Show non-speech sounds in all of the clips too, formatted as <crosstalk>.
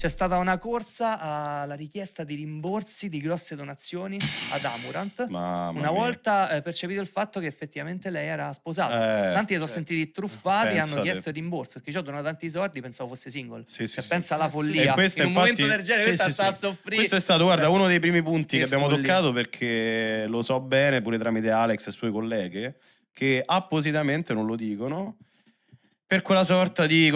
C'è stata una corsa alla richiesta di rimborsi di grosse donazioni ad Amurant. <laughs> Mamma una mia. volta eh, percepito il fatto che effettivamente lei era sposata. Eh, Tanti li sono eh, sentiti truffati e hanno chiesto il rimborso perché ci ho donato tanti soldi. Pensavo fosse single. Sì, sì, cioè, sì, pensa alla follia. E questo, In un infatti, momento del genere, sì, sta a soffrire. Questo è stato, guarda, eh. uno dei primi punti che, che abbiamo follia. toccato perché lo so bene pure tramite Alex e sue colleghe che appositamente non lo dicono per quella sorta di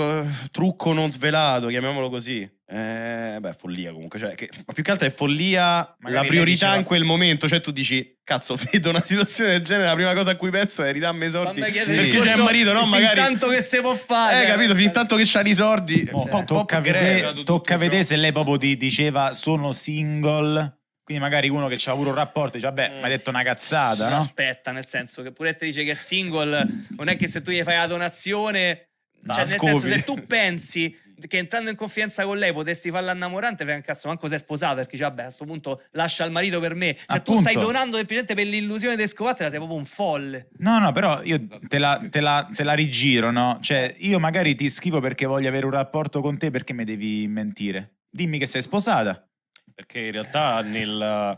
trucco non svelato, chiamiamolo così. Eh, beh, follia comunque. Cioè, che, ma più che altro è follia Magari la priorità diceva... in quel momento. Cioè, tu dici, cazzo, <laughs> vedo una situazione del genere. La prima cosa a cui penso è ridarmi i soldi. Sì. Perché c'è il marito, no? Magari. Fin tanto che si può fare. Eh, capito? Fin tanto che c'ha i soldi. Oh, cioè, tocca, vedere, tocca vedere se lei proprio ti diceva sono single quindi magari uno che c'ha pure un rapporto dice, vabbè, eh, mm. mi hai detto una cazzata, no? Aspetta, nel senso che pure te dice che è single, non è che se tu gli fai la donazione... cioè, nel scopi. senso, se tu pensi che entrando in confidenza con lei potessi farla innamorante, fai un cazzo, manco sei sposata, perché dice, vabbè, a questo punto lascia il marito per me. Cioè, Appunto. tu stai donando semplicemente per l'illusione di scovartela, sei proprio un folle. No, no, però io te la, te, la, te la, rigiro, no? Cioè, io magari ti scrivo perché voglio avere un rapporto con te, perché mi devi mentire? Dimmi che sei sposata perché in realtà nel,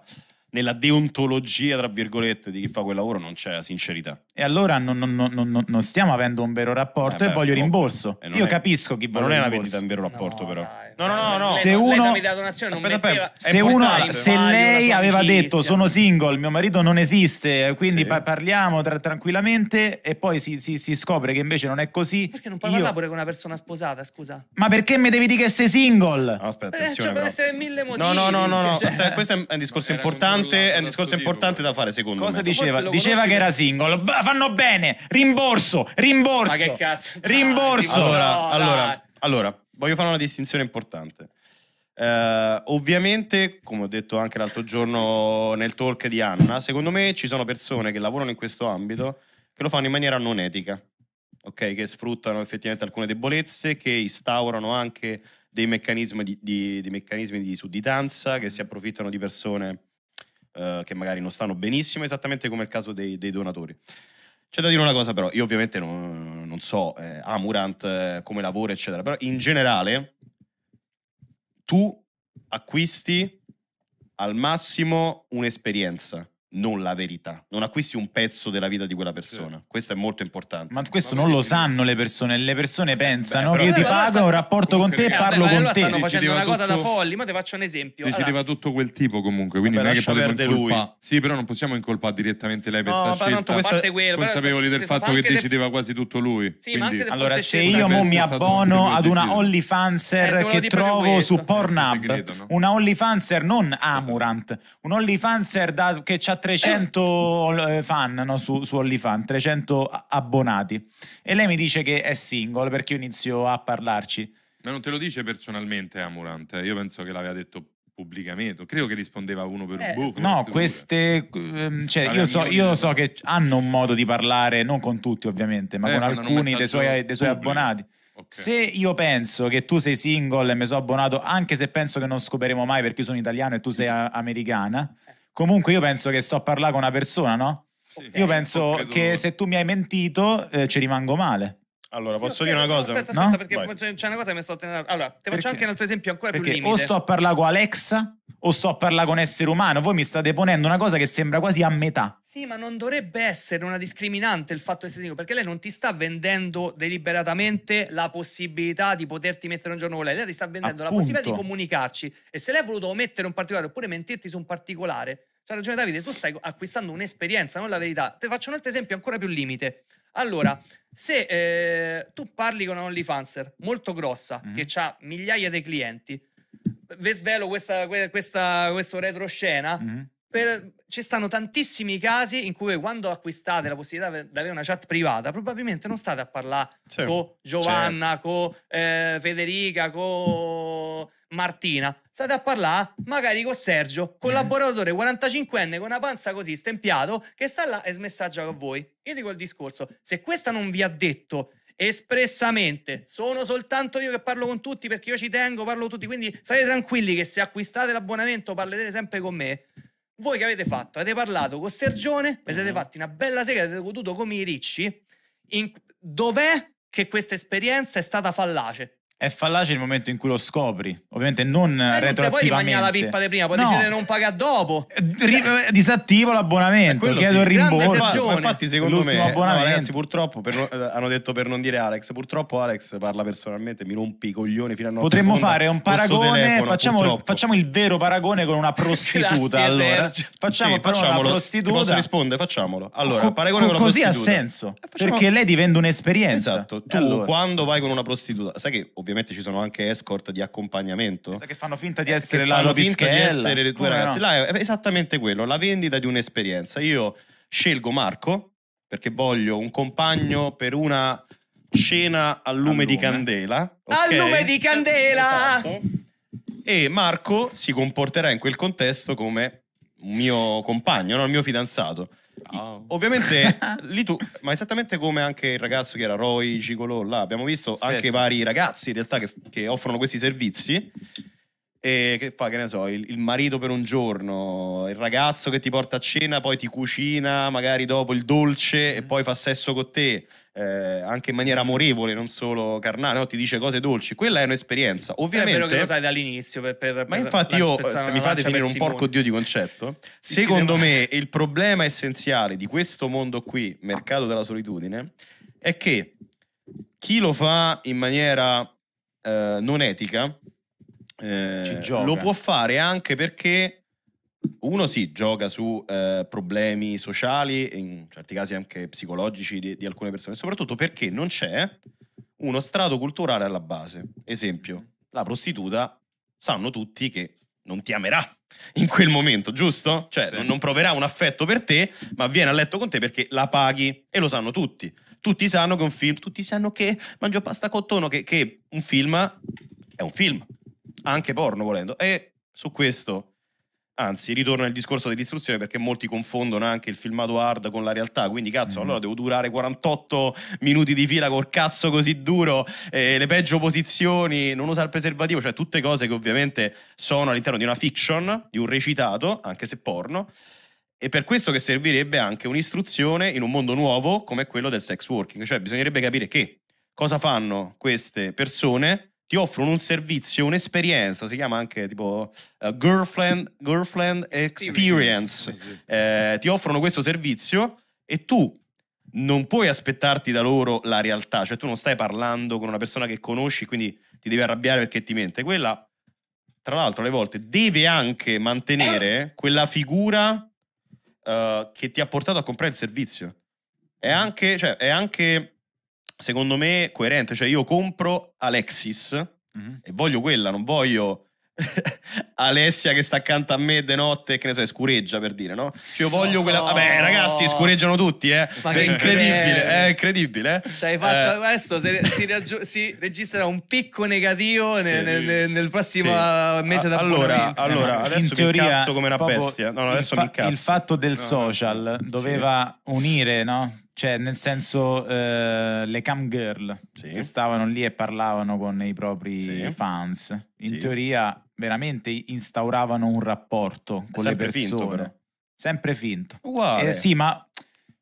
nella deontologia, tra virgolette, di chi fa quel lavoro non c'è la sincerità. E allora non, non, non, non stiamo avendo un vero rapporto eh beh, e voglio rimborso. Io è, capisco chi vuole non è una vendita un vero rapporto no, però. Dai. No, no, no, no. Se uno, lei, donazione, aspetta, metteva, se, uno se lei aveva detto sono single, mio marito non esiste, quindi sì. parliamo tra tranquillamente e poi si, si, si, scopre che invece non è così. Perché non puoi io... parlare pure con una persona sposata, scusa? Ma perché mi devi dire che sei single? No, aspetta, eh, attenzione. Beh, cioè, mille motivi. No, no, no, no, no. Cioè... questo è un discorso importante, è un discorso importante da fare secondo Cosa me. Cosa diceva? Diceva che era single. Bah, fanno bene, rimborso, rimborso. Ma che cazzo? Rimborso. allora, allora voglio fare una distinzione importante. Uh, ovviamente, come ho detto anche l'altro giorno nel talk di Anna, secondo me ci sono persone che lavorano in questo ambito che lo fanno in maniera non etica, okay? che sfruttano effettivamente alcune debolezze, che instaurano anche dei meccanismi di, di, dei meccanismi di sudditanza, che si approfittano di persone uh, che magari non stanno benissimo, esattamente come il caso dei, dei donatori. C'è da dire una cosa però, io ovviamente non, non so, eh, Amurant, eh, come lavora, eccetera. Però in generale, tu acquisti al massimo un'esperienza non la verità, non acquisti un pezzo della vita di quella persona. Sì. Questo è molto importante. Ma questo ma non lo sanno le persone, le persone eh, pensano che io ti pago, un rapporto con te e parlo vabbè, con allora te. Stanno facendo una cosa da folli, ma te faccio un esempio. Decideva tutto quel tipo comunque, quindi vabbè, non è che potremmo incolpare. Sì, però non possiamo incolpare direttamente lei per no, sta scelta. consapevoli del fatto che decideva quasi tutto lui. Allora, se io mo mi abbono ad una OnlyFanser eh, che trovo su Pornhub, una OnlyFanser non Amurant, un OnlyFanser che ha 300 eh, fan no, su, su OnlyFans, 300 abbonati. E lei mi dice che è single perché io inizio a parlarci. Ma non te lo dice personalmente Amurante? Io penso che l'aveva detto pubblicamente. Credo che rispondeva uno per eh, buco. No, queste. Ehm, cioè, io, so, io so, che hanno un modo di parlare, non con tutti, ovviamente, ma eh, con alcuni dei suoi, dei suoi abbonati. Okay. Se io penso che tu sei single e mi sono abbonato, anche se penso che non scopriremo mai perché io sono italiano e tu sei americana, Comunque io penso che sto a parlare con una persona, no? Sì, io eh, penso che se tu mi hai mentito eh, ci rimango male. Allora, sì, posso okay, dire una cosa? Aspetta, aspetta, no? perché Vai. c'è una cosa che mi sto tenendo. Allora, te faccio anche un altro esempio ancora perché più limite. Perché O sto a parlare con Alexa o sto a parlare con essere umano. Voi mi state ponendo una cosa che sembra quasi a metà. Sì, ma non dovrebbe essere una discriminante il fatto che sei single, perché lei non ti sta vendendo deliberatamente la possibilità di poterti mettere un giorno con lei, lei ti sta vendendo Appunto. la possibilità di comunicarci. E se lei ha voluto omettere un particolare oppure mentirti su un particolare, c'ha cioè, ragione Davide, tu stai acquistando un'esperienza, non la verità. Te faccio un altro esempio ancora più limite. Allora, se eh, tu parli con un OnlyFanser molto grossa, mm-hmm. che ha migliaia di clienti, ve svelo questa, questa, questo retroscena. Mm-hmm. Per, ci stanno tantissimi casi in cui quando acquistate la possibilità di avere una chat privata, probabilmente non state a parlare sì, certo. con Giovanna, certo. con eh, Federica, con Martina. State a parlare magari con Sergio, <laughs> collaboratore 45enne con una panza così stempiato, che sta là e smessaggia con voi. Io dico il discorso, se questa non vi ha detto espressamente. Sono soltanto io che parlo con tutti perché io ci tengo, parlo con tutti. Quindi state tranquilli che se acquistate l'abbonamento parlerete sempre con me. Voi che avete fatto? Avete parlato con Sergione, vi siete mm-hmm. fatti una bella sega, avete goduto come i ricci. In... Dov'è che questa esperienza è stata fallace? È fallace il momento in cui lo scopri, ovviamente non eh, retroattivamente. Poi rimani la pippa di prima, poi no. decidere non pagare dopo. Eh, cioè, eh, disattivo l'abbonamento, chiedo il rimborso. infatti secondo me, abbonamento. No, ragazzi purtroppo, per, eh, hanno detto per non dire Alex, purtroppo Alex parla personalmente, mi rompi i coglioni fino a notte. Potremmo fare un paragone, telefono, facciamo, facciamo, il vero paragone con una prostituta Grazie, allora. Facciamo sì, facciamolo, una prostituta. posso rispondere, facciamolo. Allora, co paragone co con una così prostituta. Così ha senso, eh, perché lei ti vende un'esperienza. Esatto, tu allora. quando vai con una prostituta, sai che ovviamente ci sono anche escort di accompagnamento. Sai Che fanno finta di eh, essere la fanno finta di essere le tue ragazze. No? Là è esattamente quello, la vendita di un'esperienza. Io scelgo Marco perché voglio un compagno per una cena al lume, al lume. di candela. Okay? Al lume di candela! Esatto. E Marco si comporterà in quel contesto come un mio compagno, no? il mio fidanzato. Oh. Ovviamente <laughs> lì tu, ma esattamente come anche il ragazzo che era Roy Gigolò, là abbiamo visto sì, anche sì, vari sì. ragazzi in realtà che, che, offrono questi servizi. E che fa, che ne so, il, il, marito per un giorno, il ragazzo che ti porta a cena, poi ti cucina, magari dopo il dolce e mm. poi fa sesso con te eh, anche in maniera amorevole, non solo carnale, no? ti dice cose dolci. Quella è un'esperienza. Ovviamente, è vero che lo sai dall'inizio. Per, per, ma infatti, io se mi fate finire un porco dio di concetto, secondo me il problema essenziale di questo mondo qui, mercato della solitudine, è che chi lo fa in maniera eh, non etica eh, lo può fare anche perché uno sì, gioca su eh, problemi sociali, e in certi casi anche psicologici di, di, alcune persone, soprattutto perché non c'è uno strato culturale alla base. Esempio, la prostituta sanno tutti che non ti amerà in quel momento, giusto? Cioè, sì. non proverà un affetto per te, ma viene a letto con te perché la paghi e lo sanno tutti. Tutti sanno che un film, tutti sanno che mangio pasta cottono, che, che un film è un film, anche porno volendo. E su questo Anzi, ritorno al discorso dell'istruzione perché molti confondono anche il filmato hard con la realtà. Quindi, cazzo, mm. allora devo durare 48 minuti di fila col cazzo così duro, eh, le peggio posizioni, non usare il preservativo, cioè tutte cose che ovviamente sono all'interno di una fiction, di un recitato, anche se porno. E per questo che servirebbe anche un'istruzione in un mondo nuovo come quello del sex working. Cioè, bisognerebbe capire che cosa fanno queste persone ti offrono un servizio, un'esperienza, si chiama anche tipo uh, girlfriend, girlfriend, Experience, Eh, ti offrono questo servizio e tu non puoi aspettarti da loro la realtà, cioè tu non stai parlando con una persona che conosci, quindi ti devi arrabbiare perché ti mente. Quella, tra l'altro, alle volte deve anche mantenere quella figura uh, che ti ha portato a comprare il servizio. È anche, cioè, è anche secondo me, coerente. Cioè, io compro Alexis mm-hmm. e voglio quella, non voglio. <laughs> Alessia che sta accanto a me de notte, che ne so, scureggia per dire, no? Cioè, io voglio oh, quella. Vabbè, ragazzi, scureggiano tutti, eh? È incredibile, è incredibile. Eh. Cioè, hai fatto eh. adesso si, si, raggi- si, registra un picco negativo sì, nel, nel, nel, prossimo sì. mese da Allora, allora adesso in teoria, come una bestia. No, no, il, fa- il, fatto del no, social doveva sì. unire, no? Cioè, nel senso, eh, le cam girl sì. che stavano lì e parlavano con i propri sì. fans, in sì. teoria veramente instauravano un rapporto con le persone. Finto, sempre finto. Uguale. Eh, sì, ma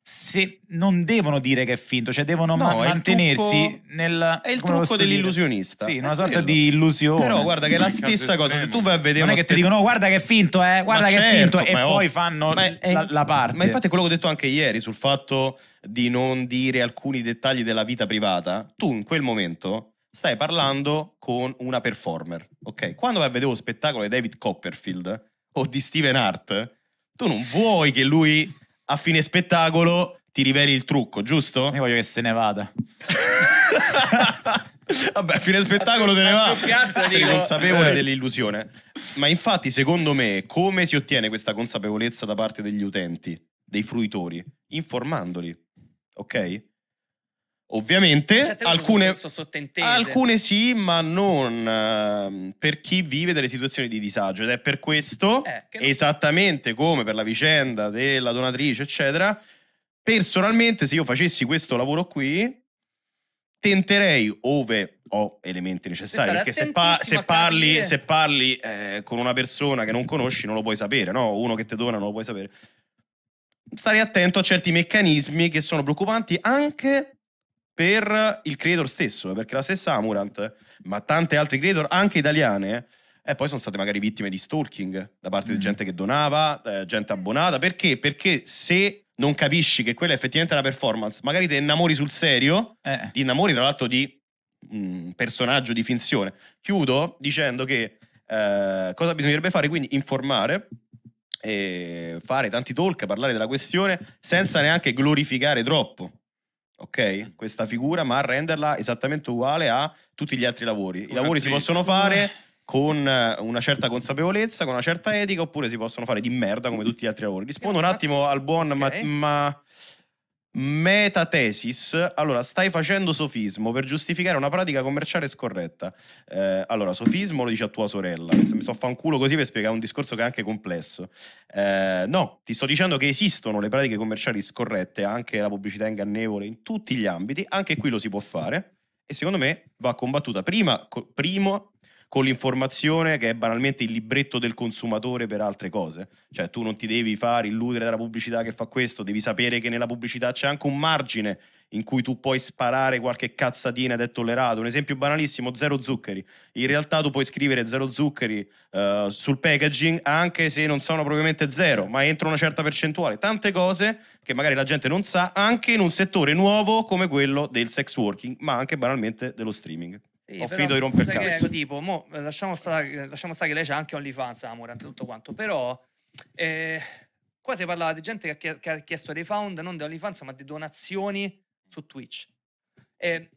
se non devono dire che è finto, cioè devono no, ma- mantenersi nel È il trucco dell'illusionista. Sì, una sorta quello. di illusione. Però guarda che è la stessa cosa, se tu vai a vedere Non è che ti dicono oh, "Guarda che è finto, eh, guarda ma che certo, è finto" e poi fanno è, la, la, parte. Ma infatti è quello che ho detto anche ieri sul fatto di non dire alcuni dettagli della vita privata, tu in quel momento stai parlando con una performer, ok? Quando vai a vedere lo spettacolo di David Copperfield o di Steven Hart, tu non vuoi che lui a fine spettacolo ti riveli il trucco, giusto? Io voglio che se ne vada. <laughs> Vabbè, fine spettacolo se ne va. Sei consapevole eh. dell'illusione. Ma infatti, secondo me, come si ottiene questa consapevolezza da parte degli utenti, dei fruitori? Informandoli, ok? Ovviamente, cioè, alcune, alcune, sì, ma non uh, per chi vive delle situazioni di disagio ed è per questo, eh, esattamente non... come per la vicenda della donatrice, eccetera, personalmente se io facessi questo lavoro qui, tenterei, ove ho elementi necessari, perché se, pa- se parli, se parli eh, con una persona che non conosci non lo puoi sapere, no? uno che ti dona non lo puoi sapere. Stare attento a certi meccanismi che sono preoccupanti anche per il creator stesso, eh, perché la stessa Amurant, ma tante altre creator, anche italiane, eh, poi sono state magari vittime di stalking da parte mm. di gente che donava, eh, gente abbonata. Perché? Perché se non capisci che quella è effettivamente una performance, magari ti innamori sul serio, eh. ti innamori tra l'altro di un mm, personaggio di finzione. Chiudo dicendo che eh, cosa bisognerebbe fare? Quindi informare fare tanti talk, parlare della questione senza neanche glorificare troppo ok? Questa figura, ma a renderla esattamente uguale a tutti gli altri lavori. I lavori si possono mm. fare con eh, una certa consapevolezza, con una certa etica, oppure si possono fare di merda come tutti gli altri lavori. Rispondo un eh, attimo al buon okay. ma, ma Metatesis, allora stai facendo sofismo per giustificare una pratica commerciale scorretta. Eh, allora, sofismo lo dici a tua sorella, mi sto a un culo così per spiegare un discorso che è anche complesso. Eh, no, ti sto dicendo che esistono le pratiche commerciali scorrette, anche la pubblicità ingannevole in tutti gli ambiti, anche qui lo si può fare e secondo me va combattuta prima, co- primo, con l'informazione che è banalmente il libretto del consumatore per altre cose. Cioè tu non ti devi far illudere dalla pubblicità che fa questo, devi sapere che nella pubblicità c'è anche un margine in cui tu puoi sparare qualche cazzatina ed è tollerato. Un esempio banalissimo, zero zuccheri. In realtà tu puoi scrivere zero zuccheri uh, sul packaging anche se non sono propriamente zero, ma entro una certa percentuale. Tante cose che magari la gente non sa, anche in un settore nuovo come quello del sex working, ma anche banalmente dello streaming. Sì, ho finito di rompere il cazzo. tipo, mo, eh, lasciamo, stare, eh, lasciamo stare che lei c'ha anche OnlyFans, Amorant, tutto quanto, però... Eh, qua si parlava di gente che, che ha chiesto dei found, non di OnlyFans, ma di donazioni su Twitch. Eh,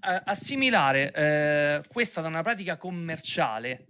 assimilare eh, questa da una pratica commerciale,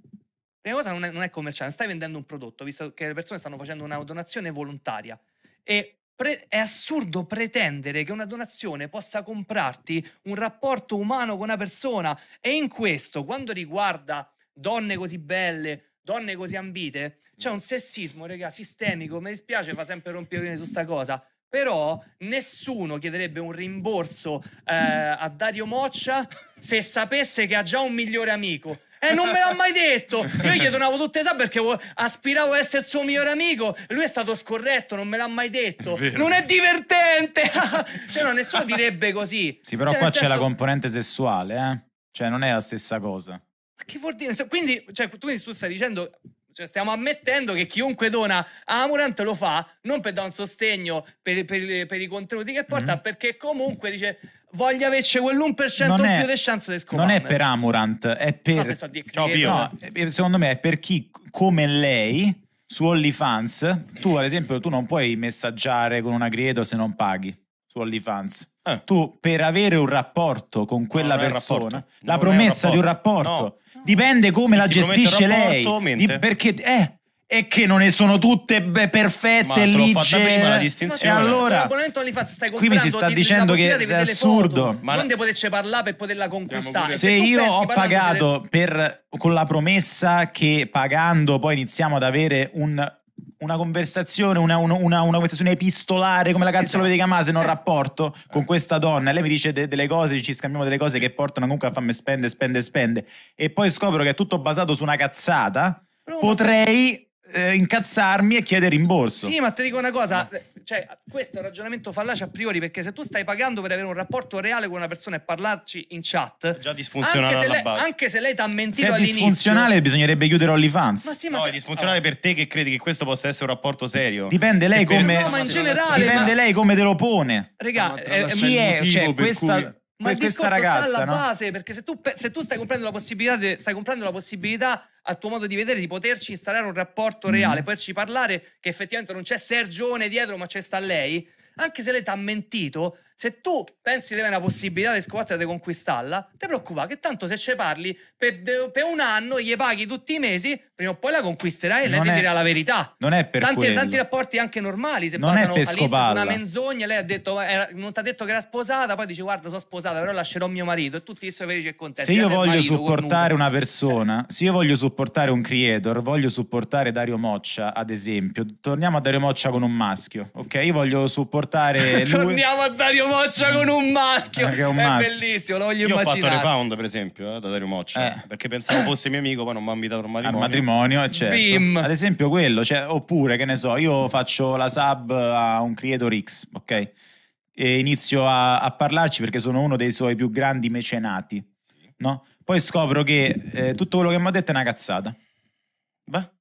prima cosa non è, non è commerciale, stai vendendo un prodotto, visto che le persone stanno facendo una donazione volontaria. E Pre- è assurdo pretendere che una donazione possa comprarti un rapporto umano con una persona e in questo, quando riguarda donne così belle, donne così ambite, c'è un sessismo, raga, sistemico, mi dispiace, fa sempre rompere su sta cosa, però nessuno chiederebbe un rimborso eh, a Dario Moccia se sapesse che ha già un migliore amico. E eh, non me l'ha mai detto. Io gli donavo tutte le sa perché aspiravo a essere il suo migliore amico. Lui è stato scorretto, non me l'ha mai detto. È non è divertente. <laughs> cioè, no, nessuno direbbe così. Sì, però cioè, qua c'è senso... la componente sessuale, eh? Cioè, non è la stessa cosa. Ma che vuol dire? Quindi, cioè, tu, quindi tu stai dicendo cioè, stiamo ammettendo che chiunque dona a Amurant lo fa non per dare un sostegno per, per, per i contenuti che porta, mm-hmm. perché comunque dice voglia averci quell'1% in più di chance di scoprire. Non è per Amurant, è per... So no, eh, eh, secondo me è per chi come lei su OnlyFans, tu ad esempio tu non puoi messaggiare con una Grieto se non paghi su OnlyFans. Eh. Tu per avere un rapporto con quella no, persona, la non promessa un di un rapporto, no. dipende come Quindi la gestisce lei, di, perché eh, e che non ne sono tutte beh, perfette Ma lì c'è prima la distinzione. e allora, qui mi si sta di, dicendo che è assurdo. Ma non devi poterci parlare per poterla conquistare. Se, se io ho pagato per, con la promessa che pagando poi iniziamo ad avere un una conversazione, una, una, una, conversazione epistolare, come la cazzo lo esatto. vedi di se non eh. rapporto eh. con questa donna. E lei mi dice de delle cose, ci scambiamo delle cose che portano comunque a farmi spende, spende, spende. E poi scopro che è tutto basato su una cazzata. potrei eh, incazzarmi e chiedere rimborso. Sì, ma ti dico una cosa, cioè, questo è un ragionamento fallace a priori perché se tu stai pagando per avere un rapporto reale con una persona e parlarci in chat, è già disfunzionale anche se lei, base. Anche se lei ti ha mentito se è disfunzionale bisognerebbe chiudere OnlyFans. Ma sì, ma no, se... è disfunzionale allora. per te che credi che questo possa essere un rapporto serio. Dipende lei se come... No, ma in generale... Dipende ma... lei come te lo pone. Regà, eh, eh chi è? Cioè, questa... Cui ma per questa ragazza sta alla no? base, perché se tu, se tu stai comprando la possibilità de, stai comprando la possibilità a tuo modo di vedere di poterci installare un rapporto mm-hmm. reale, mm. poterci parlare che effettivamente non c'è Sergione dietro, ma c'è sta lei, anche se lei ti ha mentito, se tu pensi di avere una possibilità di squadra di conquistarla, ti preoccupa che tanto se ci parli per, per, un anno gli paghi tutti i mesi, prima o poi la conquisterai e lei ti dirà la verità. Non è per tanti, tanti rapporti anche normali, se non basano all'inizio su una menzogna, lei ha detto, era, non ti ha detto che era sposata, poi dice guarda sono sposata, però lascerò mio marito e tutti i suoi felici e contenti. Se io eh, voglio supportare una persona, se io voglio supportare un creator, voglio supportare Dario Moccia ad esempio, torniamo a Dario Moccia con un maschio, ok? Io voglio supportare... <laughs> torniamo a Dario Dario Moccia con un maschio. Perché eh, è un maschio. È bellissimo, lo voglio Io immaginare. ho fatto Refound, per esempio, eh, da Dario Moccia. Eh. Perché pensavo fosse mio amico, poi non mi ha invitato al matrimonio. Al matrimonio, eccetera. Certo. Ad esempio quello, cioè, oppure, che ne so, io faccio la sub a un creator X, ok? E inizio a, a parlarci perché sono uno dei suoi più grandi mecenati, no? Poi scopro che eh, tutto quello che mi ha detto è una cazzata. Beh...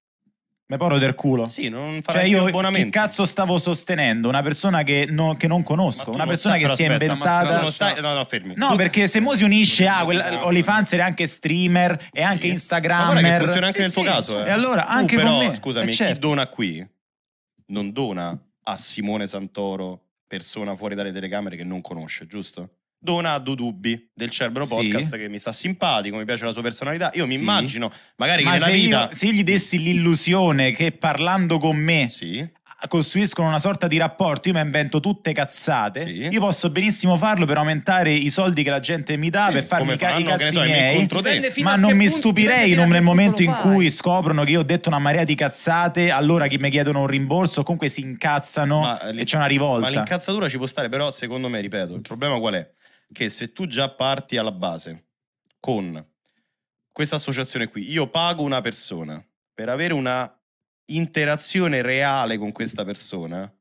Mi poro del culo. Sì, non farei cioè io abbonamento. Che cazzo stavo sostenendo? Una persona che, no, che non conosco, una persona stai, che si aspetta, è inventata. Ma, stai, no, no, fermi. No, tu, perché se Mo si unisce a ah, OnlyFans era anche streamer e anche Instagram. Ma Ma funziona anche sì, nel sì, tuo caso. Eh. E allora, anche tu, però, me, scusami, eh, certo. chi dona qui non dona a Simone Santoro, persona fuori dalle telecamere che non conosce, giusto? Donato Dubbi del Cerbero Podcast sì. che mi sta simpatico, mi piace la sua personalità. Io mi sì. immagino, magari Ma che nella vita... Io, se gli dessi l'illusione che parlando con me sì. costruiscono una sorta di rapporto, io mi invento tutte cazzate, io posso benissimo farlo per aumentare i soldi che la gente mi dà, per farmi ca- i cazzi so, miei, ma non mi punto, stupirei non nel momento in cui scoprono che io ho detto una marea di cazzate, allora che mi chiedono un rimborso comunque si incazzano ma eh, e c'è una rivolta. Ma l'incazzatura ci può stare, però secondo me, ripeto, il problema qual è? che se tu già parti alla base con questa associazione qui, io pago una persona per avere una interazione reale con questa persona,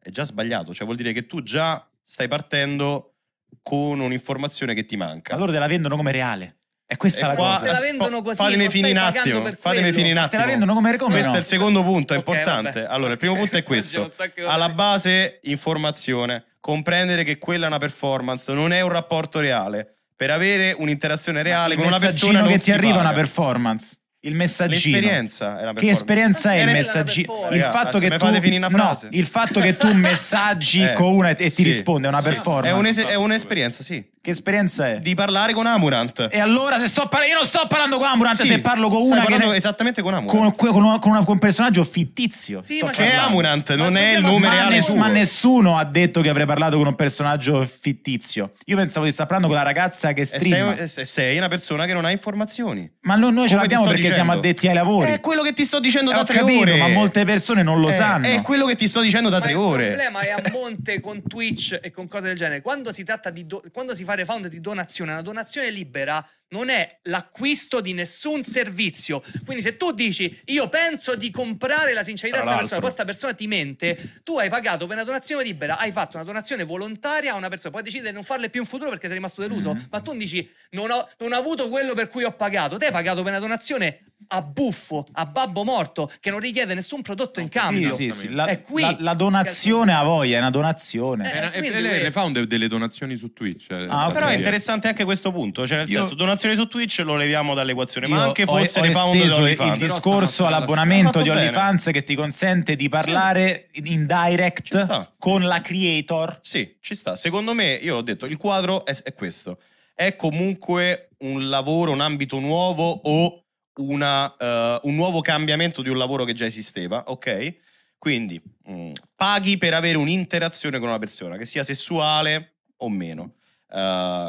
è già sbagliato, cioè vuol dire che tu già stai partendo con un'informazione che ti manca. Allora te la vendono come reale. E questa è la qua, cosa. Te la vendono così. Fatemi finire un attimo. Fatemi finire un attimo. Te la vendono come come? Questo no? è il secondo punto, è okay, importante. Vabbè. Allora, il primo <laughs> punto è questo. Alla base, informazione. Comprendere che quella è una performance, non è un rapporto reale. Per avere un'interazione reale con una persona Il che ti arriva paga. una performance. Il messaggino. L'esperienza che esperienza è il messaggino? Il fatto, Ragazzi, che tu, no, il fatto che tu <laughs> messaggi eh, con una e, e sì, ti risponde è una sì. performance. È, un es- è un'esperienza, sì. Che esperienza è? Di parlare con Amurant. E allora se sto parlando... Io non sto parlando con Amurant sì, se parlo con una... Che... esattamente con Amurant. Con, con, con, una, con, un personaggio fittizio. Sì, ma che è Amurant, non ma è il nome reale ness- Ma nessuno ha detto che avrei parlato con un personaggio fittizio. Io pensavo di stare parlando con la ragazza che streama. sei, sei una persona che non ha informazioni. Ma no, noi Come ce l'abbiamo perché dicendo? siamo addetti ai lavori. È quello che ti sto dicendo eh, da tre capito, ore. ma molte persone non lo eh, sanno. È quello che ti sto dicendo da ma tre ore. Il problema è a monte con Twitch e con cose del genere. Quando si tratta di... Do... Quando si fa fare found di donazione, una donazione libera non è l'acquisto di nessun servizio. Quindi se tu dici io penso di comprare la sincerità di questa persona, poi questa persona ti mente, tu hai pagato per una donazione libera, hai fatto una donazione volontaria a una persona, poi decidi di non farle più in futuro perché sei rimasto deluso, mm-hmm. ma tu dici non ho, non ho avuto quello per cui ho pagato, te hai pagato per una donazione a buffo, a babbo morto, che non richiede nessun prodotto in cambio. Sì, sì, sì. La, qui, la, la, donazione a voglia, è una donazione. e, eh, e eh, eh, lei, lei fa delle donazioni su Twitch. Eh, ah, però è interessante anche questo punto, cioè nel Io... senso donazione l'equazione su Twitch lo leviamo dall'equazione, Io ma anche forse ho, fosse ho ne fa il discorso all'abbonamento di OnlyFans che ti consente di parlare sì. in direct con la creator. Sì, ci sta. Secondo me, io l'ho detto, il quadro è, è questo. È comunque un lavoro, un ambito nuovo o una, uh, un nuovo cambiamento di un lavoro che già esisteva, ok? Quindi mh, mm, paghi per avere un'interazione con una persona, che sia sessuale o meno. Uh,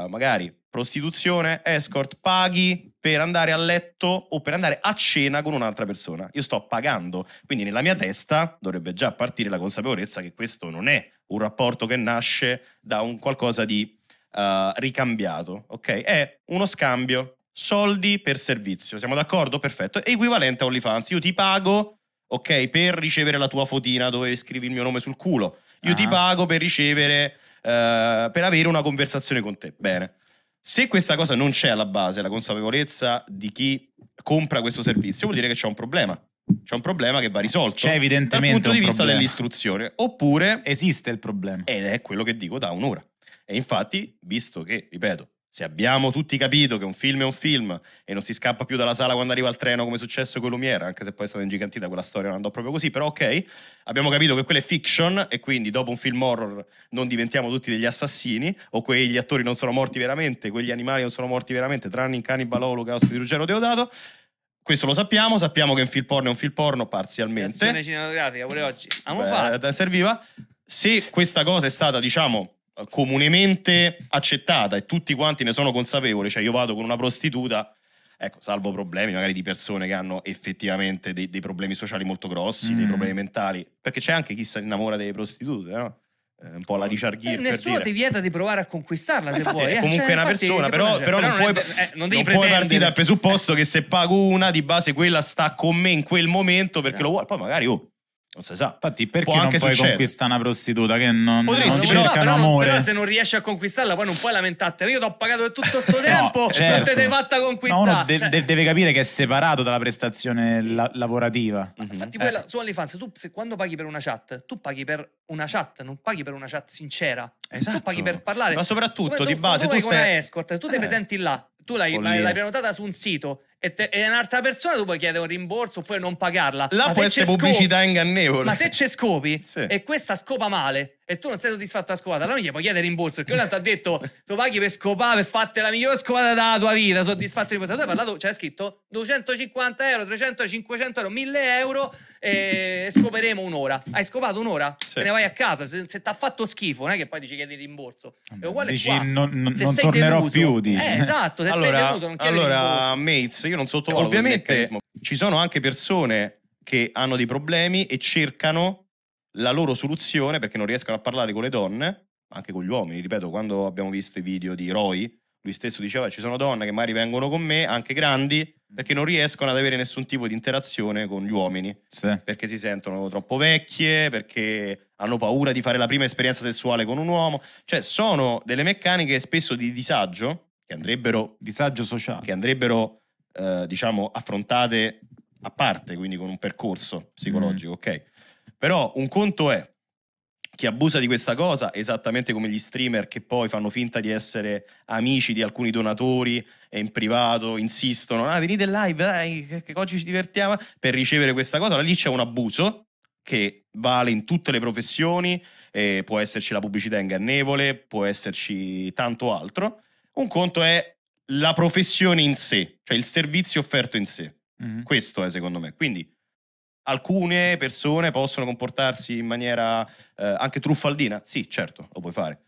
magari prostituzione, escort, paghi per andare a letto o per andare a cena con un'altra persona. Io sto pagando, quindi nella mia testa dovrebbe già partire la consapevolezza che questo non è un rapporto che nasce da un qualcosa di uh, ricambiato, ok? È uno scambio, soldi per servizio, siamo d'accordo? Perfetto, è equivalente a OnlyFans, io ti pago, ok, per ricevere la tua fotina dove scrivi il mio nome sul culo, io ah. ti pago per ricevere, uh, per avere una conversazione con te, bene se questa cosa non c'è alla base, la consapevolezza di chi compra questo servizio, vuol dire che c'è un problema. C'è un problema che va risolto. C'è evidentemente dal punto di vista problema. dell'istruzione. Oppure esiste il problema. Ed è quello che dico da un'ora. E infatti, visto che, ripeto, se abbiamo tutti capito che un film è un film e non si scappa più dalla sala quando arriva il treno come è successo con Lumiere, anche se poi è stata ingigantita quella storia non andò proprio così, però ok, abbiamo capito che quella è fiction e quindi dopo un film horror non diventiamo tutti degli assassini o quegli attori non sono morti veramente, quegli animali non sono morti veramente, tranne in Cannibal Holocaust di Ruggero Deodato. Questo lo sappiamo, sappiamo che un film porno è un film porno parzialmente. Azione cinematografica, pure oggi. Amo Beh, Serviva. Se questa cosa è stata, diciamo, comunemente accettata e tutti quanti ne sono consapevoli, cioè io vado con una prostituta, ecco, salvo problemi magari di persone che hanno effettivamente dei, dei problemi sociali molto grossi, mm. dei problemi mentali, perché c'è anche chi si innamora delle prostitute, no? Eh, un po' la Richard Eh, nessuno dire. ti vieta di provare a conquistarla. Se vuoi. È eh, comunque cioè, una persona, però, però, però, non, puoi, è, eh, non non puoi partire dal presupposto eh. che se pago una, di base quella sta con me in quel momento perché no. Esatto. lo vuole. Poi magari oh, non si sa. Infatti, perché Può non puoi succedere. conquistare una prostituta che non, Potresti, non però, cercano però, amore? Però se non riesci a conquistarla, poi non puoi lamentarti. Io ti ho pagato per tutto questo <laughs> tempo, no, certo. non te sei certo. fatta conquistare. No, uno de- cioè... de- deve capire che è separato dalla prestazione la- lavorativa. Mm-hmm. Infatti, quella, eh. su OnlyFans, tu se, quando paghi per una chat, tu paghi per una chat, non paghi per una chat sincera. Esatto. Tu paghi per parlare. Ma soprattutto, tu, di base, tu, tu stai... con una escort, tu eh. ti presenti là, tu l'hai, l'hai prenotata su un sito e, te, e un'altra persona tu puoi chiedere un rimborso poi non pagarla. Là ma può essere scopi, pubblicità ingannevole. Ma se c'è scopi <laughs> sì. e questa scopa male, e tu non sei soddisfatto della scopata, allora non gli puoi chiedere rimborso perché tanto ha detto tu paghi per scopare e fatte la migliore scopata della tua vita, soddisfatto di questa. Tu hai parlato, c'è cioè, scritto 250 euro, 300, 500 euro, 1000 euro e scoperemo un'ora. Hai scopato un'ora? Sì. Te ne vai a casa, se, se ti ha fatto schifo, non è che poi dici chiedi rimborso. È uguale dici, qua. non, non, non tornerò deluso, più, dici. Eh, esatto, se allora, sei deluso non chiedi Allora, Mates, io non sottovaluto Ovviamente ci sono anche persone che hanno dei problemi e cercano la loro soluzione perché non riescono a parlare con le donne, anche con gli uomini, ripeto, quando abbiamo visto i video di Roy, lui stesso diceva ci sono donne che magari vengono con me, anche grandi, perché non riescono ad avere nessun tipo di interazione con gli uomini, sì. perché si sentono troppo vecchie, perché hanno paura di fare la prima esperienza sessuale con un uomo, cioè sono delle meccaniche spesso di disagio che andrebbero disagio sociale, che andrebbero eh, diciamo affrontate a parte, quindi con un percorso psicologico, mm. ok? Però un conto è chi abusa di questa cosa, esattamente come gli streamer che poi fanno finta di essere amici di alcuni donatori e in privato insistono, ah venite live, dai, che oggi ci divertiamo, per ricevere questa cosa, allora, lì c'è un abuso che vale in tutte le professioni, eh, può esserci la pubblicità ingannevole, può esserci tanto altro. Un conto è la professione in sé, cioè il servizio offerto in sé. Mm-hmm. Questo è secondo me. Quindi alcune persone possono comportarsi in maniera eh, anche truffaldina. Sì, certo, lo puoi fare.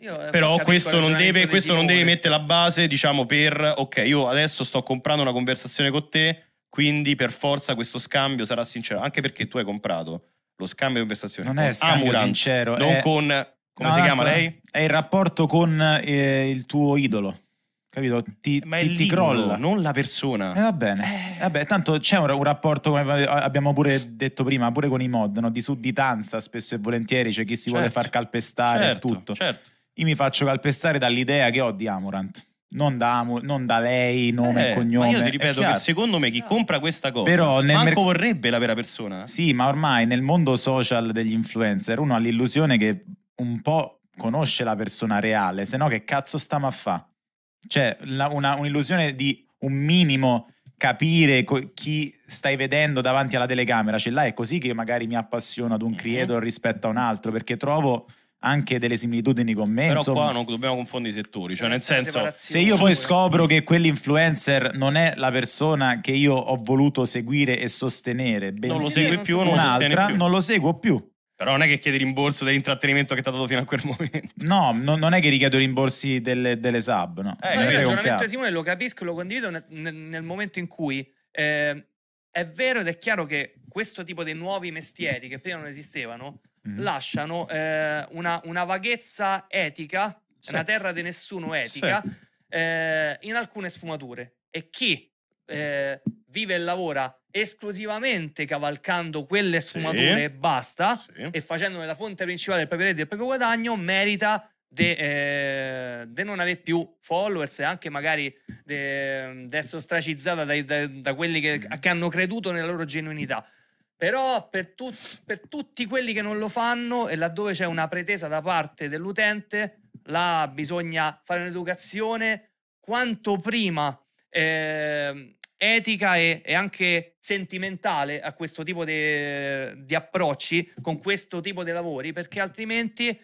Io eh, Però questo non, deve, questo non deve mettere la base, diciamo, per ok, io adesso sto comprando una conversazione con te, quindi per forza questo scambio sarà sincero, anche perché tu hai comprato lo scambio di conversazione non con è scambio Amurant, sincero, non è... con come no, si chiama lei? È il rapporto con eh, il tuo idolo capito? Ti, Ma ti, ti crolla. Non la persona. E eh, va bene. Eh, vabbè, tanto c'è un, un, rapporto, come abbiamo pure detto prima, pure con i mod, no? di sudditanza spesso e volentieri, c'è chi si certo. vuole far calpestare certo, tutto. Certo. Io mi faccio calpestare dall'idea che ho di Amurant. Non da, non da, lei, nome eh, e cognome. Ma io ti ripeto che secondo me chi compra questa cosa Però nel manco mer- vorrebbe la vera persona. Sì, ma ormai nel mondo social degli influencer uno ha l'illusione che un po' conosce la persona reale, se no che cazzo stiamo a fare? cioè la, una, un'illusione di un minimo capire co- chi stai vedendo davanti alla telecamera, cioè là è così che magari mi appassiono ad un mhm. creator mm-hmm. rispetto a un altro, perché trovo anche delle similitudini con me. Però insomma. qua non dobbiamo confondere i settori, cioè, cioè nel senso... Se io poi scopro che quell'influencer non è la persona che io ho voluto seguire e sostenere, bensì non lo segui più, un'altra, non lo seguo più. Però non è che chiedi rimborso dell'intrattenimento che ti ha dato fino a quel momento. <laughs> No, no non è che richiedo rimborsi delle, delle sub, no. Eh, io il ragionamento di Simone lo capisco, lo condivido nel, nel momento in cui eh, è vero ed è chiaro che questo tipo di nuovi mestieri che prima non esistevano mm lasciano eh, una, una, vaghezza etica, sì. una terra di nessuno etica, sì. eh, in alcune sfumature. E chi eh, vive e lavora esclusivamente cavalcando quelle sfumature sì, e basta sì. e facendone la fonte principale del proprio reddito e del proprio guadagno merita di eh, non avere più followers e anche magari di essere ostracizzata da, da, da quelli che, mm. che, hanno creduto nella loro genuinità però per, tu, per tutti quelli che non lo fanno e laddove c'è una pretesa da parte dell'utente là bisogna fare un'educazione quanto prima eh, etica e, e anche sentimentale a questo tipo de, di approcci, con questo tipo di lavori, perché altrimenti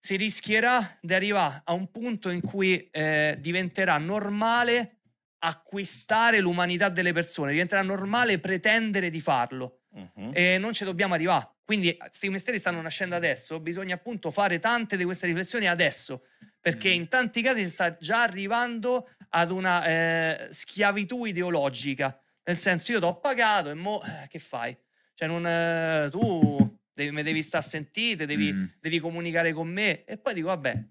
si rischierà di arrivare a un punto in cui eh, diventerà normale acquistare l'umanità delle persone, diventerà normale pretendere di farlo uh-huh. e non ci dobbiamo arrivare. Quindi questi ah, mestieri stanno nascendo adesso, bisogna appunto fare tante di queste riflessioni adesso, perché uh in tanti casi si sta già arrivando ad una eh, schiavitù ideologica. Nel senso, io ti ho pagato e mo eh, che fai? Cioè, non, eh, tu devi, mi devi stare sentite, devi, mm. devi, comunicare con me. E poi dico, vabbè,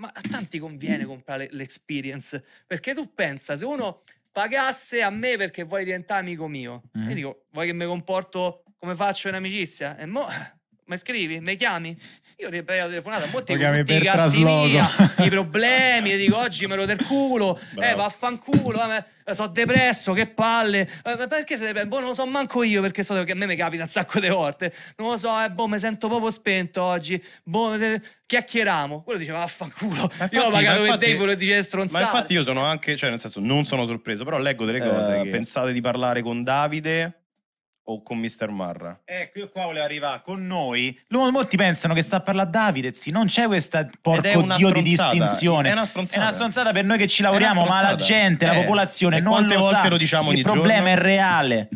ma a tanti conviene comprare l'experience. Perché tu pensa, se uno pagasse a me perché vuoi diventare amico mio, mm. io dico, vuoi che mi comporto come faccio in amicizia? E mo eh, mi scrivi, mi chiami? Io ti prego la telefonata, mo ti chiami per trasloco. Via, I <laughs> problemi, dico oggi me lo del culo, eh, Bravo. eh vaffanculo, eh, sono depresso, che palle. Eh, perché se depresso? Boh, non lo so manco io perché so che a me mi capita un sacco di volte. Non lo so, eh, boh, mi sento proprio spento oggi. Boh, te... Eh, chiacchieriamo. Quello diceva vaffanculo. Infatti, io ho pagato il dei quello dice stronzate. Ma infatti io sono anche, cioè nel senso, non sono sorpreso, però leggo delle cose. Eh, che... Pensate di parlare con Davide o con Mr. Marra? Ecco, io qua volevo arrivare con noi. molti pensano che sta a parlare Davidez, non c'è questa porco dio di distinzione. È una stronzata. È una stronzata per noi che ci lavoriamo, ma la gente, eh, la popolazione non lo volte sa. lo diciamo Il problema giorno? è reale.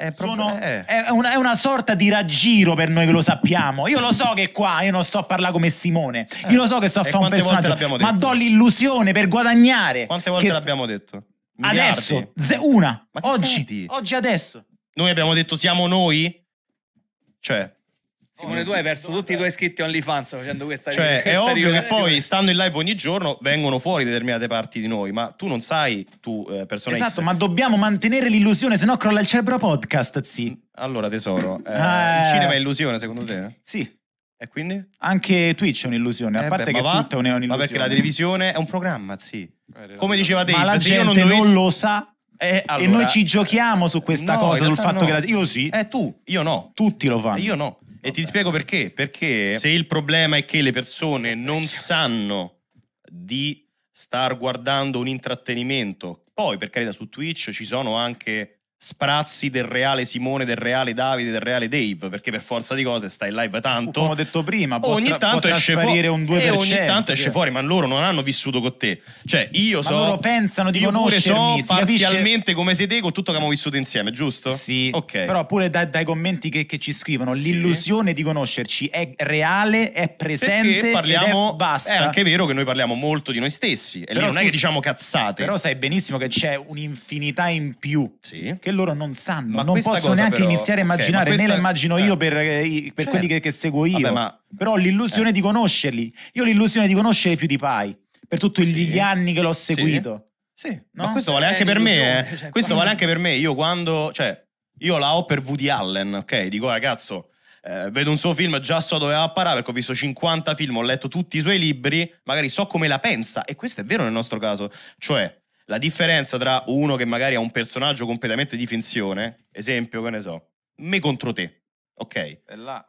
È, proprio, Sono, eh. è, una, è, una, sorta di raggiro per noi che lo sappiamo. Io lo so che qua io non sto a parlare come Simone, io lo so che sto a eh. fare un personaggio, ma do l'illusione per guadagnare. Quante volte l'abbiamo detto? Miliardi. Adesso, una, Ma oggi, oggi adesso. Noi abbiamo detto siamo noi? Cioè... Simone, tu hai perso tutti i tuoi iscritti OnlyFans facendo questa Cioè, è ovvio che poi, stando in live ogni giorno, vengono fuori determinate parti di noi, ma tu non sai, tu, eh, persona Esatto, X. ma dobbiamo mantenere l'illusione, se no crolla il cerebro podcast, sì. Mm, allora, tesoro, eh, Eh. il cinema è illusione, secondo te? Sì, E quindi? anche Twitch è un'illusione, a eh, parte beh, che ma va? tutto è un'illusione. Ma perché la televisione è un programma, sì. Eh, Come diceva Dave, Ma la se gente non, non dovessi... lo sa. Eh, allora, e noi ci giochiamo su questa no, cosa, sul fatto no. che la, io sì. Eh tu, io no. Tutti lo fanno. Eh, io no. E Vabbè. ti spiego perché. Perché se il problema è che le persone non sanno di star guardando un intrattenimento, poi per carità su Twitch ci sono anche sprazzi del reale Simone, del reale Davide, del reale Dave, perché per forza di cose stai in live tanto. Come ho detto prima, può ogni tanto esce fuori un 2%. E ogni tanto esce cioè. fuori, ma loro non hanno vissuto con te. Cioè, io ma so loro pensano di conoscere so parzialmente come siete con tutto che abbiamo vissuto insieme, giusto? Sì. Ok. Però pure da, dai commenti che, che ci scrivono, sì. l'illusione di conoscerci è reale, è presente perché parliamo, è basta. È anche vero che noi parliamo molto di noi stessi e però lì non è che diciamo cazzate. Però sai benissimo che c'è un'infinità in più. Sì perché loro non sanno, ma non posso neanche però, iniziare a immaginare, okay, questa, né la immagino eh, io per, eh, per certo. quelli che, che, seguo io, Vabbè, ma, però l'illusione eh. di conoscerli, io ho l'illusione di conoscere più di Pai per tutti sì. gli anni che l'ho seguito. Sì, sì. No? ma questo vale cioè, anche per me, eh. cioè, questo vale anche per me, io quando, cioè, io la ho per Woody Allen, ok? Dico ragazzo, ah, eh, vedo un suo film, già so dove va a parare perché ho visto 50 film, ho letto tutti i suoi libri, magari so come la pensa e questo è vero nel nostro caso, cioè la differenza tra uno che magari ha un personaggio completamente di finzione, esempio, che ne so, me contro te, ok? E là.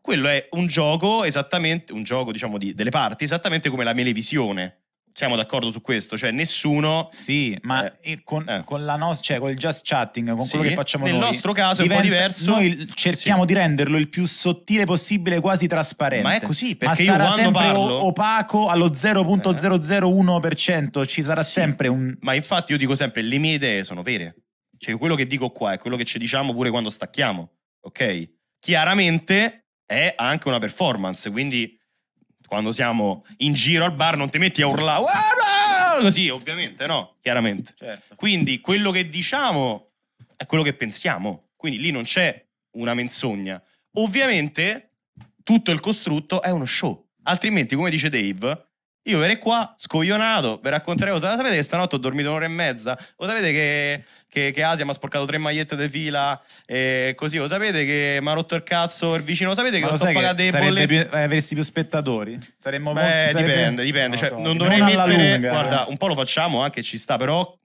Quello è un gioco esattamente, un gioco diciamo di, delle parti, esattamente come la melevisione siamo d'accordo su questo, cioè nessuno... Sì, ma eh, con, eh. con, la nostra, cioè col just chatting, con sì, quello che facciamo nel noi... Nel nostro caso diventa, è un po' diverso. Noi cerchiamo sì. di renderlo il più sottile possibile, quasi trasparente. Ma è così, perché ma sarà quando parlo... opaco allo 0.001%, ci sarà eh, sì, sempre un... Ma infatti io dico sempre, le mie idee sono vere. Cioè quello che dico qua è quello che ci diciamo pure quando stacchiamo, ok? Chiaramente è anche una performance, quindi quando siamo in giro al bar non ti metti a urlare Guarda! così ovviamente no chiaramente certo. quindi quello che diciamo è quello che pensiamo quindi lì non c'è una menzogna ovviamente tutto il costrutto è uno show altrimenti come dice Dave io verrei qua, scoglionato, vi racconterei, cosa sapete che stanotte ho dormito un'ora e mezza? Lo sapete che, che, che Asia mi ha sporcato tre magliette di fila e così? Lo sapete che mi ha rotto il cazzo il vicino? Lo sapete che Ma lo sto sai pagando dei bolletti? più- eh, avresti più spettatori? Saremmo Beh, molti- sarebbe- dipende, dipende. Non lo Cioè, so, non dovrei mettere... lunga, eh. guarda, eh. un po' lo facciamo anche, eh, ci sta, però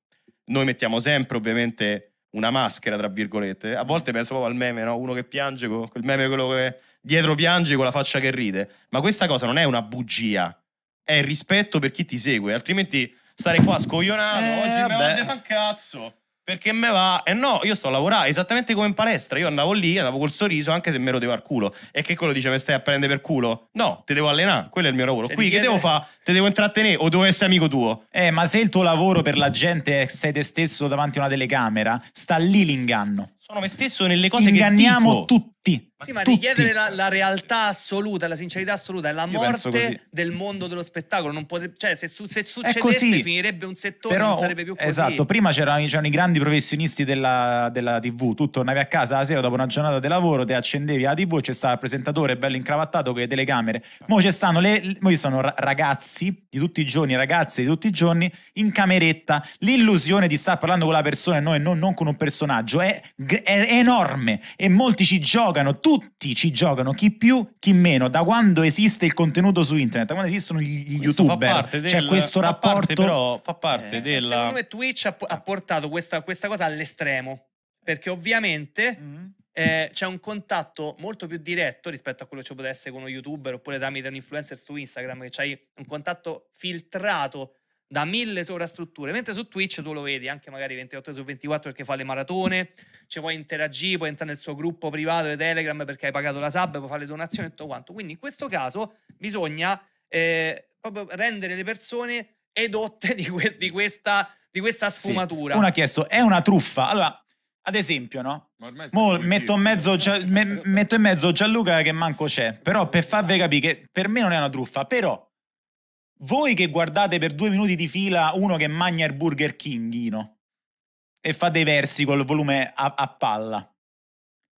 noi mettiamo sempre ovviamente una maschera, tra virgolette. A volte penso proprio al meme, no? Uno che piange, quel meme quello che dietro piange con la faccia che ride. Ma questa cosa non è una bugia è il rispetto per chi ti segue, altrimenti stare qua scoglionato, eh, oggi mi va un cazzo. Perché me va? E no, io sto a lavorare esattamente come in palestra. Io andavo lì, andavo col sorriso, anche se me lo devo al culo. E che quello dice, mi stai a prendere per culo? No, ti devo allenare, quello è il mio lavoro. Cioè, Qui che devo fare? Te devo intrattenere o devo essere amico tuo? Eh, ma se il tuo lavoro per la gente è sei te stesso davanti a una telecamera, sta lì l'inganno. Sono me stesso nelle cose Inganniamo che Inganniamo tutti. Sì, ma Tutti. richiedere la, la, realtà assoluta, la sincerità assoluta, è la morte del mondo dello spettacolo. Non pote... Cioè, se, su, se succedesse, così, finirebbe un settore, però, non sarebbe più così. Esatto, prima c'erano, i grandi professionisti della, della, TV. Tu tornavi a casa la sera dopo una giornata di lavoro, ti accendevi la TV e c'è stato il presentatore bello incravattato con le telecamere. Mo ci stanno le, le, mo sono ragazzi di tutti i giorni, ragazze di tutti i giorni, in cameretta. L'illusione di star parlando con la persona e non, non, con un personaggio è, è enorme e molti ci giocano. Tu tutti ci giocano chi più, chi meno, da quando esiste il contenuto su internet, da quando esistono gli questo youtuber, c'è cioè questo fa cioè, rapporto... Parte però fa parte eh, della... Secondo me Twitch ha, ha portato questa, questa, cosa all'estremo, perché ovviamente... Mm-hmm. Eh, c'è un contatto molto più diretto rispetto a quello che ci potesse essere con uno youtuber oppure tramite un influencer su Instagram, che c'hai un contatto filtrato da mille sovrastrutture, mentre su Twitch tu lo vedi anche magari 28 su 24 perché fa le maratone, ci puoi interagire, puoi entrare nel suo gruppo privato di Telegram perché hai pagato la sub, puoi fare le donazioni e tutto quanto. Quindi in questo caso bisogna eh, proprio rendere le persone edotte di, que di, questa, di questa, sfumatura. Sì. Uno ha chiesto, è una truffa? Allora, ad esempio, no? Mo, metto, in mezzo, me, metto in mezzo Gianluca che manco c'è, però per farvi capire che per me non è una truffa, però voi che guardate per due minuti di fila uno che magna il Burger Kinghino e fa dei versi col volume a, a palla.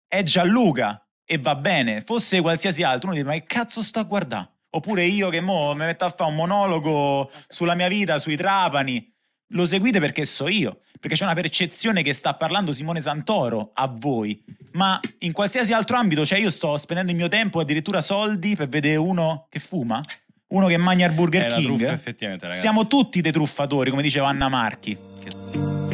È Gianluca e va bene. Fosse qualsiasi altro, uno dice ma che cazzo sto a guardare? Oppure io che mo mi metto a fare un monologo sulla mia vita, sui trapani. Lo seguite perché so io, perché c'è una percezione che sta parlando Simone Santoro a voi, ma in qualsiasi altro ambito, cioè io sto spendendo il mio tempo, addirittura soldi, per vedere uno che fuma uno che mangia il Burger eh, King. Truffa, siamo tutti dei truffatori, come diceva Anna Marchi. Che...